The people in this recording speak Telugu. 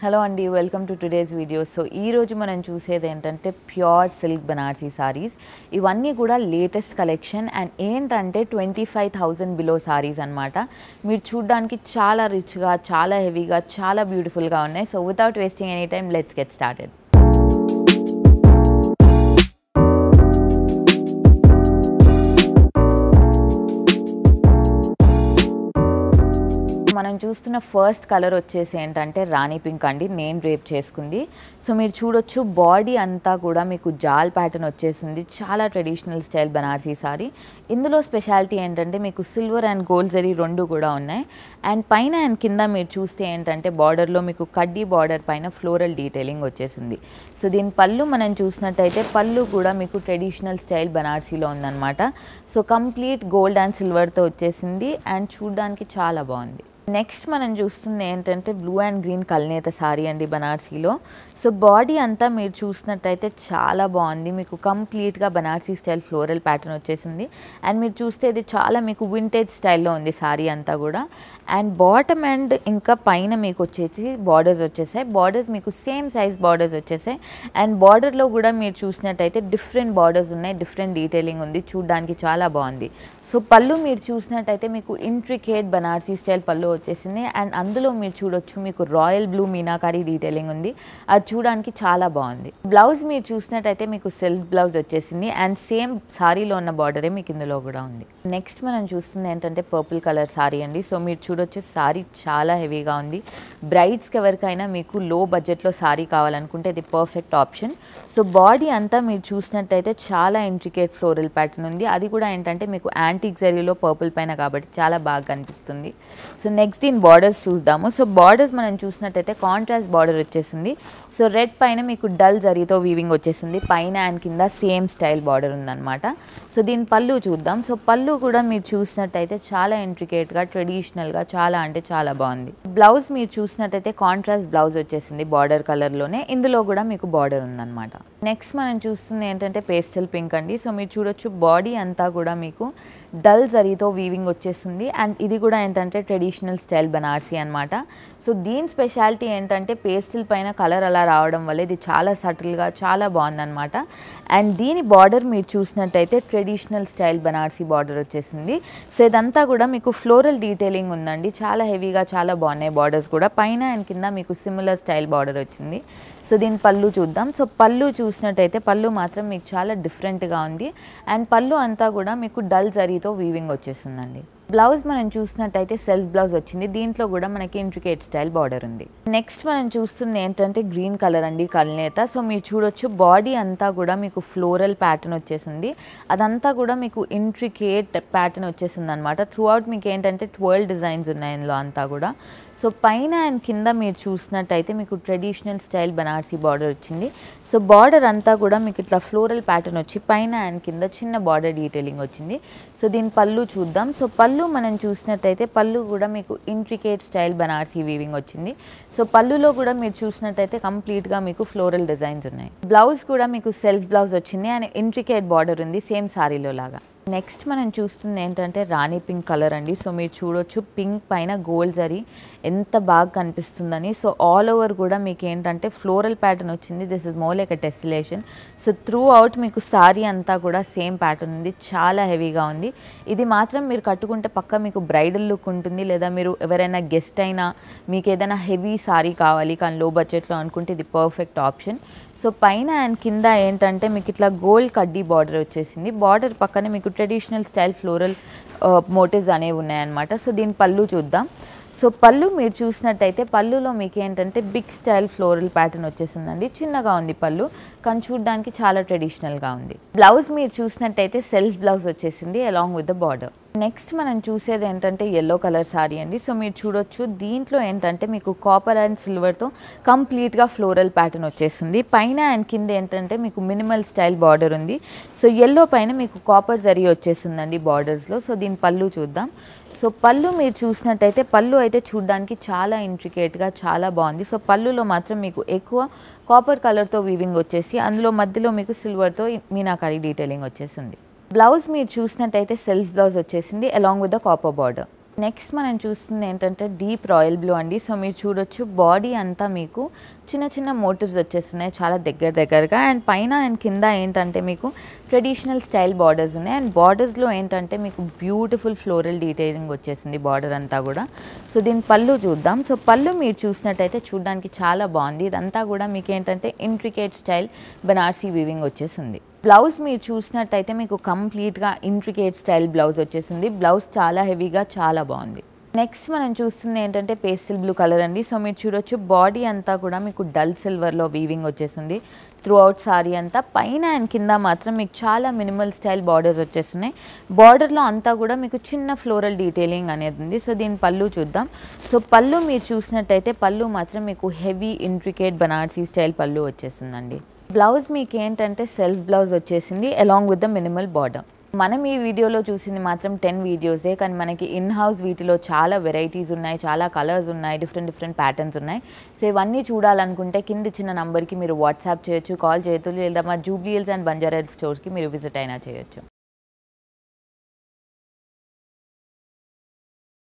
హలో అండి welcome to today's video so ఈరోజు మనం చూసేది ఏంటంటే ప్యూర్ సిల్క్ బనార్సీ సారీస్ ఇవన్నీ కూడా లేటెస్ట్ కలెక్షన్ అండ్ ఏంటంటే twenty five thousand below saris అనమాట మీరు చూడడానికి చాలా రిచ్గా చాలా హెవీగా చాలా బ్యూటిఫుల్గా ఉన్నాయి so without wasting any time let's get started మనం చూస్తున్న ఫస్ట్ కలర్ వచ్చేసి ఏంటంటే రాణి పింక్ అండి నేను రేప్ చేసుకుంది సో మీరు చూడొచ్చు బాడీ అంతా కూడా మీకు జాల్ ప్యాటర్న్ వచ్చేసింది చాలా ట్రెడిషనల్ స్టైల్ బనార్సీ సారీ ఇందులో స్పెషాలిటీ ఏంటంటే మీకు సిల్వర్ అండ్ గోల్డ్ జరీ రెండు కూడా ఉన్నాయి అండ్ పైన అండ్ కింద మీరు చూస్తే ఏంటంటే బార్డర్లో మీకు కడ్డీ బార్డర్ పైన ఫ్లోరల్ డీటెయిలింగ్ వచ్చేసింది సో దీని పళ్ళు మనం చూసినట్టయితే పళ్ళు కూడా మీకు ట్రెడిషనల్ స్టైల్ బనార్సీలో ఉందన్నమాట సో కంప్లీట్ గోల్డ్ అండ్ సిల్వర్తో వచ్చేసింది అండ్ చూడడానికి చాలా బాగుంది నెక్స్ట్ మనం చూస్తుంది ఏంటంటే బ్లూ అండ్ గ్రీన్ కలనేత సారీ అండి బనార్సీలో సో బాడీ అంతా మీరు చూసినట్టయితే చాలా బాగుంది మీకు కంప్లీట్గా బనార్సీ స్టైల్ ఫ్లోరల్ ప్యాటర్న్ వచ్చేసింది అండ్ మీరు చూస్తే ఇది చాలా మీకు వింటేజ్ స్టైల్లో ఉంది సారీ అంతా కూడా అండ్ బాటమ్ అండ్ ఇంకా పైన మీకు వచ్చేసి బార్డర్స్ వచ్చేసాయి బార్డర్స్ మీకు సేమ్ సైజ్ బార్డర్స్ వచ్చేసాయి అండ్ బార్డర్లో కూడా మీరు చూసినట్టయితే డిఫరెంట్ బార్డర్స్ ఉన్నాయి డిఫరెంట్ డీటెయిలింగ్ ఉంది చూడడానికి చాలా బాగుంది సో పళ్ళు మీరు చూసినట్టయితే మీకు ఇంట్రికేట్ బనార్సీ స్టైల్ పళ్ళు వచ్చేసింది అండ్ అందులో మీరు చూడొచ్చు మీకు రాయల్ బ్లూ మీనాకారీ డీటెయిలింగ్ ఉంది అది చూడడానికి చాలా బాగుంది బ్లౌజ్ మీరు చూసినట్టయితే మీకు సెల్ఫ్ బ్లౌజ్ వచ్చేసింది అండ్ సేమ్ సారీలో ఉన్న బార్డరే మీకు ఇందులో కూడా ఉంది నెక్స్ట్ మనం చూస్తుంది ఏంటంటే పర్పుల్ కలర్ సారీ అండి సో మీరు చూడొచ్చు సారీ చాలా హెవీగా ఉంది బ్రైడ్స్కి ఎవరికైనా మీకు లో బడ్జెట్లో సారీ కావాలనుకుంటే ఇది పర్ఫెక్ట్ ఆప్షన్ సో బాడీ అంతా మీరు చూసినట్టయితే చాలా ఇంట్రికేట్ ఫ్లోరల్ ప్యాటర్న్ ఉంది అది కూడా ఏంటంటే మీకు యాంటీక్ జరీలో పర్పుల్ పైన కాబట్టి చాలా బాగా కనిపిస్తుంది సో నెక్స్ట్ నెక్స్ట్ దీని బార్డర్స్ చూద్దాము సో బార్డర్స్ మనం చూసినట్టయితే కాంట్రాస్ట్ బార్డర్ వచ్చేసింది సో రెడ్ పైన మీకు డల్ జరితో వీవింగ్ వచ్చేసింది పైన అండ్ కింద సేమ్ స్టైల్ బార్డర్ ఉందన్నమాట సో దీని పళ్ళు చూద్దాం సో పళ్ళు కూడా మీరు చూసినట్టయితే చాలా ఇంట్రికేట్గా ట్రెడిషనల్గా చాలా అంటే చాలా బాగుంది బ్లౌజ్ మీరు చూసినట్టయితే కాంట్రాస్ట్ బ్లౌజ్ వచ్చేసింది బార్డర్ కలర్లోనే ఇందులో కూడా మీకు బార్డర్ ఉందన్నమాట నెక్స్ట్ మనం చూస్తుంది ఏంటంటే పేస్టల్ పింక్ అండి సో మీరు చూడొచ్చు బాడీ అంతా కూడా మీకు డల్ జరీతో వీవింగ్ వచ్చేస్తుంది అండ్ ఇది కూడా ఏంటంటే ట్రెడిషనల్ స్టైల్ బనార్సీ అనమాట సో దీని స్పెషాలిటీ ఏంటంటే పేస్టిల్ పైన కలర్ అలా రావడం వల్ల ఇది చాలా సటిల్గా చాలా బాగుందనమాట అండ్ దీని బార్డర్ మీరు చూసినట్టయితే ట్రెడిషనల్ స్టైల్ బనార్సీ బార్డర్ వచ్చేసింది సో ఇదంతా కూడా మీకు ఫ్లోరల్ డీటెయిలింగ్ ఉందండి చాలా హెవీగా చాలా బాగున్నాయి బార్డర్స్ కూడా పైన అండ్ కింద మీకు సిమిలర్ స్టైల్ బార్డర్ వచ్చింది సో దీని పళ్ళు చూద్దాం సో పళ్ళు చూసినట్టయితే పళ్ళు మాత్రం మీకు చాలా డిఫరెంట్గా ఉంది అండ్ పళ్ళు అంతా కూడా మీకు డల్ జరీతో డిజైన్తో వీవింగ్ వచ్చేసిందండి బ్లౌజ్ మనం చూసినట్టయితే సెల్ఫ్ బ్లౌజ్ వచ్చింది దీంట్లో కూడా మనకి ఇంట్రికేట్ స్టైల్ బార్డర్ ఉంది నెక్స్ట్ మనం చూస్తుంది ఏంటంటే గ్రీన్ కలర్ అండి కల్నేత సో మీరు చూడొచ్చు బాడీ అంతా కూడా మీకు ఫ్లోరల్ ప్యాటర్న్ వచ్చేసింది అదంతా కూడా మీకు ఇంట్రికేట్ ప్యాటర్న్ వచ్చేసింది అనమాట త్రూ అవుట్ మీకు ఏంటంటే ట్వెల్వ్ డిజైన్స్ ఉన్నాయి ఇందులో అంతా కూడా సో పైన అండ్ కింద మీరు చూసినట్టయితే మీకు ట్రెడిషనల్ స్టైల్ బనార్సీ బార్డర్ వచ్చింది సో బార్డర్ అంతా కూడా మీకు ఇట్లా ఫ్లోరల్ ప్యాటర్న్ వచ్చి పైన అండ్ కింద చిన్న బార్డర్ డీటెయిలింగ్ వచ్చింది సో దీని పళ్ళు చూద్దాం సో పళ్ళు మనం చూసినట్టయితే పళ్ళు కూడా మీకు ఇంట్రికేట్ స్టైల్ బనార్సీ వీవింగ్ వచ్చింది సో పళ్ళులో కూడా మీరు చూసినట్టయితే కంప్లీట్గా మీకు ఫ్లోరల్ డిజైన్స్ ఉన్నాయి బ్లౌజ్ కూడా మీకు సెల్ఫ్ బ్లౌజ్ వచ్చింది అండ్ ఇంట్రికేట్ బార్డర్ ఉంది సేమ్ సారీలో లాగా నెక్స్ట్ మనం చూస్తుంది ఏంటంటే రాణి పింక్ కలర్ అండి సో మీరు చూడొచ్చు పింక్ పైన గోల్డ్ జరీ ఎంత బాగా కనిపిస్తుందని సో ఆల్ ఓవర్ కూడా మీకు ఏంటంటే ఫ్లోరల్ ప్యాటర్న్ వచ్చింది this is more like a tessellation so throughout మీకు సారీ అంతా కూడా సేమ్ ప్యాటర్న్ ఉంది చాలా హెవీగా ఉంది ఇది మాత్రం మీరు కట్టుకుంటే పక్క మీకు బ్రైడల్ లుక్ ఉంటుంది లేదా మీరు ఎవరైనా గెస్ట్ అయినా మీకు ఏదైనా హెవీ సారీ కావాలి కానీ లో బడ్జెట్లో అనుకుంటే ఇది పర్ఫెక్ట్ ఆప్షన్ సో పైన అండ్ కింద ఏంటంటే మీకు ఇట్లా గోల్డ్ కడ్డీ బార్డర్ వచ్చేసింది బార్డర్ పక్కనే మీకు ట్రెడిషనల్ స్టైల్ ఫ్లోరల్ మోటివ్స్ అనేవి ఉన్నాయన్నమాట సో దీని పళ్ళు చూద్దాం సో పళ్ళు మీరు చూసినట్టయితే పళ్ళులో మీకు ఏంటంటే బిగ్ స్టైల్ ఫ్లోరల్ ప్యాటర్న్ వచ్చేసిందండి చిన్నగా ఉంది పళ్ళు కానీ చూడడానికి చాలా ట్రెడిషనల్గా ఉంది బ్లౌజ్ మీరు చూసినట్టయితే సెల్ఫ్ బ్లౌజ్ వచ్చేసింది along with the border next మనం చూసేది ఏంటంటే ఎల్లో కలర్ శారీ అండి సో మీరు చూడొచ్చు దీంట్లో ఏంటంటే మీకు కాపర్ అండ్ సిల్వర్తో కంప్లీట్గా ఫ్లోరల్ ప్యాటర్న్ వచ్చేసింది పైన అండ్ కింద ఏంటంటే మీకు మినిమల్ స్టైల్ బార్డర్ ఉంది సో ఎల్లో పైన మీకు కాపర్ జరీ వచ్చేసిందండి బార్డర్స్లో సో దీని పళ్ళు చూద్దాం సో పళ్ళు మీరు చూసినట్టయితే పళ్ళు అయితే చూడడానికి చాలా ఇంట్రికేట్గా చాలా బాగుంది సో పళ్ళులో మాత్రం మీకు ఎక్కువ కాపర్ కలర్తో వీవింగ్ వచ్చేసి అందులో మధ్యలో మీకు సిల్వర్తో మీనాకారి డీటెయిలింగ్ వచ్చేసింది బ్లౌజ్ మీరు చూసినట్టయితే సెల్ఫ్ బ్లౌజ్ వచ్చేసింది along with the copper border next మనం చూస్తుంది ఏంటంటే డీప్ రాయల్ బ్లూ అండి సో మీరు చూడొచ్చు బాడీ అంతా మీకు చిన్న చిన్న మోటివ్స్ వచ్చేస్తున్నాయి చాలా దగ్గర దగ్గరగా అండ్ పైన అండ్ కింద ఏంటంటే మీకు ట్రెడిషనల్ స్టైల్ బార్డర్స్ ఉన్నాయి అండ్ బార్డర్స్లో ఏంటంటే మీకు బ్యూటిఫుల్ ఫ్లోరల్ డీటెయిలింగ్ వచ్చేసింది బార్డర్ అంతా కూడా సో దీని పళ్ళు చూద్దాం సో పళ్ళు మీరు చూసినట్టయితే చూడడానికి చాలా బాగుంది ఇదంతా కూడా మీకు ఏంటంటే ఇంట్రికేట్ స్టైల్ బెనార్సీ వీవింగ్ వచ్చేసింది బ్లౌజ్ మీరు చూసినట్టయితే మీకు కంప్లీట్గా ఇంట్రికేట్ స్టైల్ బ్లౌజ్ వచ్చేసింది బ్లౌజ్ చాలా హెవీగా చాలా బాగుంది నెక్స్ట్ మనం చూస్తుంది ఏంటంటే పేస్టిల్ బ్లూ కలర్ అండి సో మీరు చూడొచ్చు బాడీ అంతా కూడా మీకు డల్ సిల్వర్లో వీవింగ్ వచ్చేసింది త్రూ అవుట్ సారీ అంతా పైన అండ్ కింద మాత్రం మీకు చాలా మినిమల్ స్టైల్ బార్డర్స్ వచ్చేస్తున్నాయి బార్డర్లో అంతా కూడా మీకు చిన్న ఫ్లోరల్ డీటెయిలింగ్ అనేది ఉంది సో దీని పళ్ళు చూద్దాం సో పళ్ళు మీరు చూసినట్టయితే పళ్ళు మాత్రం మీకు హెవీ ఇంట్రికేట్ బనార్సీ స్టైల్ పళ్ళు వచ్చేసిందండి బ్లౌజ్ మీకు ఏంటంటే సెల్ఫ్ బ్లౌజ్ వచ్చేసింది along with the minimal border మనం ఈ వీడియోలో చూసింది మాత్రం టెన్ వీడియోసే కానీ మనకి ఇన్ హౌస్ వీటిలో చాలా వెరైటీస్ ఉన్నాయి చాలా కలర్స్ ఉన్నాయి డిఫరెంట్ డిఫరెంట్ ప్యాటర్న్స్ ఉన్నాయి సో ఇవన్నీ చూడాలనుకుంటే కింద ఇచ్చిన నంబర్కి మీరు వాట్సాప్ చేయొచ్చు కాల్ చేయొచ్చు లేదా మా జూబ్లీల్స్ అండ్ బంజారా స్టోర్స్కి మీరు విజిట్ అయినా చేయొచ్చు